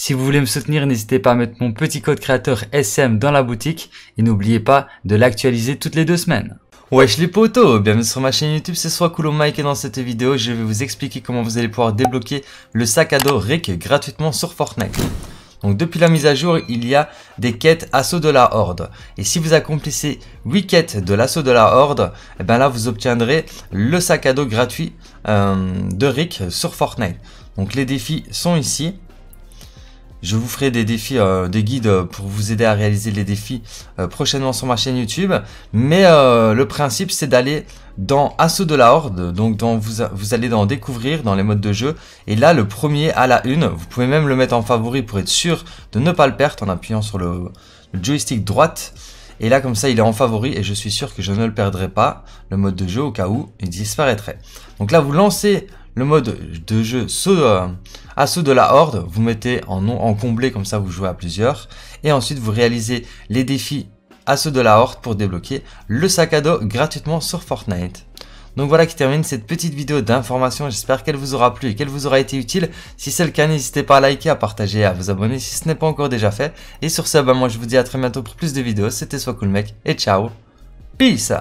Si vous voulez me soutenir, n'hésitez pas à mettre mon petit code créateur SM dans la boutique et n'oubliez pas de l'actualiser toutes les deux semaines. Wesh les potos, bienvenue sur ma chaîne YouTube, c'est soit Mike et dans cette vidéo je vais vous expliquer comment vous allez pouvoir débloquer le sac à dos Rick gratuitement sur Fortnite. Donc depuis la mise à jour, il y a des quêtes assaut de la horde. Et si vous accomplissez 8 quêtes de l'assaut de la horde, et eh bien là vous obtiendrez le sac à dos gratuit euh, de Rick sur Fortnite. Donc les défis sont ici. Je vous ferai des défis, euh, des guides pour vous aider à réaliser les défis euh, prochainement sur ma chaîne YouTube. Mais euh, le principe, c'est d'aller dans Assaut de la Horde. Donc, vous, allez dans Découvrir, dans les modes de jeu. Et là, le premier à la une, vous pouvez même le mettre en favori pour être sûr de ne pas le perdre en appuyant sur le, le joystick droite. Et là, comme ça, il est en favori et je suis sûr que je ne le perdrai pas, le mode de jeu, au cas où il disparaîtrait. Donc là, vous lancez le mode de jeu, ceux, de la horde, vous mettez en, nom en comblé comme ça vous jouez à plusieurs. Et ensuite vous réalisez les défis à assaut de la horde pour débloquer le sac à dos gratuitement sur Fortnite. Donc voilà qui termine cette petite vidéo d'information. J'espère qu'elle vous aura plu et qu'elle vous aura été utile. Si c'est le cas, n'hésitez pas à liker, à partager, à vous abonner si ce n'est pas encore déjà fait. Et sur ce, bah moi je vous dis à très bientôt pour plus de vidéos. C'était Soit Cool Mec et ciao. Peace